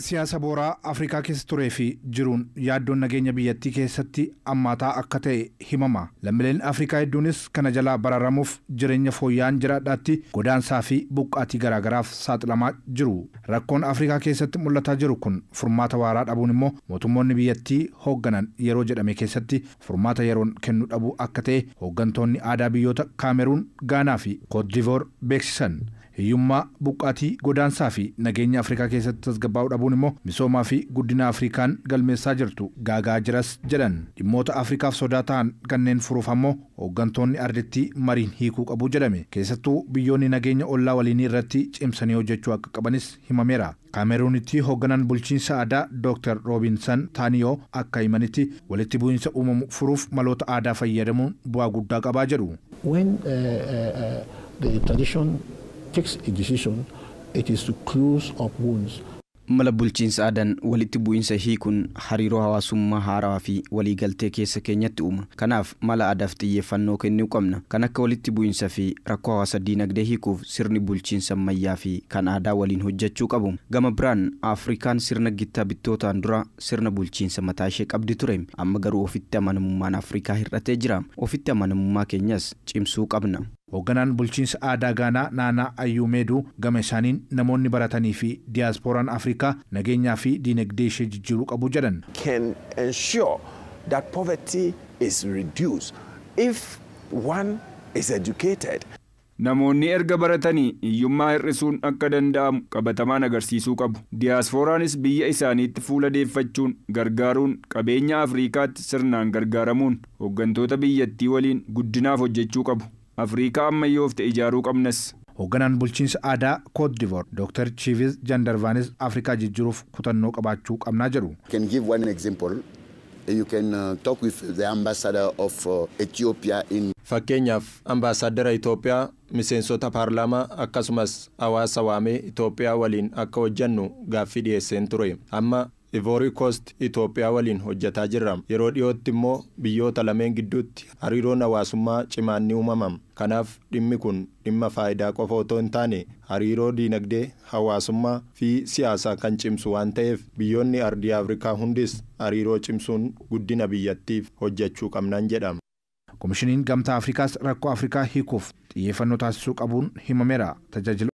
siyaasa booraa afrikaa keessa turee fi jiruun yaaddoon nageenya biyyattii keessatti ammaataa akka ta'e himama lammileen afrikaa hedduunis kana jalaa bararamuuf jireenya fooyya'aan jiraadhaatti godaansaa fi buqqaatii garaagaraaf saaxilamaa jiru rakkoon afrikaa keessatti mul'ataa jiru kun furmaata waaraa dhabuun immoo mootummoonni biyyattii hoogganan yeroo jedhame keessatti furmaata yeroon kennu dhabu akka ta'e hooggantoonni aadaa biyyoota kaameruun gaanaa fi koodivoor beeksisan hiyyummaa buqqaatii godaansaa fi nageenya afrikaa keessatti tasgabbaa'u dhabuun immoo misoomaa fi guddina afrikaan galmeessaa jirtu gaagaa jiras jedhan dhimmoota afrikaaf sodaa ta'an kanneen furuuf ammoo hooggantoonni arditti mariin hiikuu qabu jedhame keessattuu biyyoonni nageenya ollaa waliinii irratti cimsanii hojjechuu akka qabanis himameera kaameruunitti hoogganan bulchiinsa aadaa dooktar roobinsan taaniyoo akka himanitti walitti bu'iinsa uumamu furuuf maloota aadaa fayyadamuun bu'aa guddaa qabaa jedhu. Uh, uh, uh, mala bulchiinsa aadaan walitti bu'iinsa hiikuun hariiroo hawaasummaa haarawaa fi waliigaltee keessa keenyatti uuma kanaaf mala aadaaf xiyyeeffannoo kennuu qabna kan akka walitti bu'iinsa fi rakkoo hawaasa diinagdee hiikuuf sirni bulchiinsa mayyaa fi kan aadaa waliin hojjechuu qabu gama biraan afrikaan sirna gittaa bittootaan dura sirna bulchiinsa mataa ishee qabdi ture amma garuu ofitti amanamummaan afrikaa hir'atee jira ofitti amanamummaa keenyas cimsuu qabna. hoogganaan bulchiinsa aadaa gaanaa naanaa ayyuu meedu gama isaaniin namoonni baratanii fi diyaaspooraan afrikaa nageenyaa fi diinagdee ishee jijjiiruu qabu jedhan. can ensure that poverty is reduced if one is educated. Namoonni erga baratanii hiyyummaa hir'isuun akka danda'amu qabatamaan agarsiisuu qabu. diyaaspooraanis biyya isaaniitti fuula deeffachuun gargaaruun qabeenya Afriikaatti sirnaan gargaaramuun hooggantoota biyyattii waliin guddinaaf hojjechuu qabu. afriikaa ammayyoofte ijaaruu qabnas. hoogganaan bulchiinsa aadaa kood divoor dr chiivis jandarvaanis afrikaa jijjiiruuf kutannoo qabaachuu qabnaa jedhu. Uh, uh, Fakkeenyaaf ambaasaaddara Itoophiyaa miseensota paarlaamaa akkasumas hawaasa waamee Itoophiyaa waliin akka hojjannu gaaffii dhiyeesseen ture amma ivoori koost Itoophiyaa waliin hojjetaa jirra yeroo dhiyootti immoo biyyoota lameen gidduutti hariiroon hawaasummaa cimaan ni uumamam kanaaf dhimmi kun dhimma faayidaa qofa otoo hin taane hariiroo diinagdee hawaasummaa fi siyaasaa kan cimsu waan ta'eef biyyoonni ardii afrikaa hundis hariiroo cimsuun guddina biyyattiif hojjechuu qabnan jedham. Komishiniin Gamtaa Afrikaas rakkoo Afrikaa hiikuuf xiyyeeffannoo taasisuu qabuun himameera tajaajila.